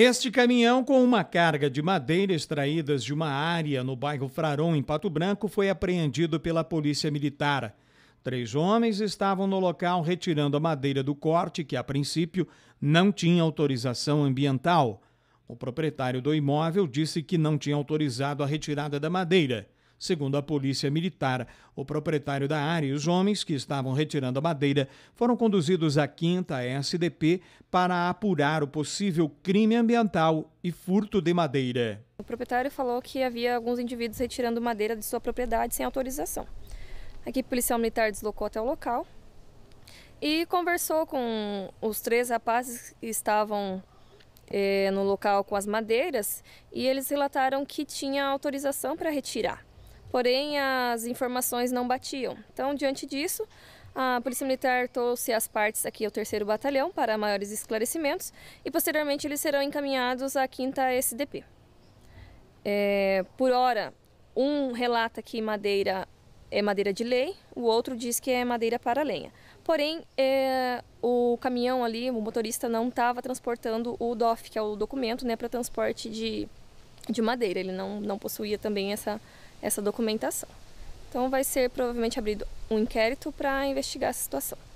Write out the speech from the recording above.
Este caminhão, com uma carga de madeira extraídas de uma área no bairro Frarão em Pato Branco, foi apreendido pela Polícia Militar. Três homens estavam no local retirando a madeira do corte, que a princípio não tinha autorização ambiental. O proprietário do imóvel disse que não tinha autorizado a retirada da madeira. Segundo a polícia militar, o proprietário da área e os homens que estavam retirando a madeira foram conduzidos à quinta SDP para apurar o possível crime ambiental e furto de madeira. O proprietário falou que havia alguns indivíduos retirando madeira de sua propriedade sem autorização. A equipe policial militar deslocou até o local e conversou com os três rapazes que estavam eh, no local com as madeiras e eles relataram que tinha autorização para retirar porém as informações não batiam. Então, diante disso, a Polícia Militar trouxe as partes aqui ao 3 Batalhão para maiores esclarecimentos e posteriormente eles serão encaminhados à 5 SDP. É, por hora, um relata que madeira é madeira de lei, o outro diz que é madeira para lenha. Porém, é, o caminhão ali, o motorista não estava transportando o DOF, que é o documento né, para transporte de, de madeira. Ele não, não possuía também essa, essa documentação. Então vai ser provavelmente abrido um inquérito para investigar essa situação.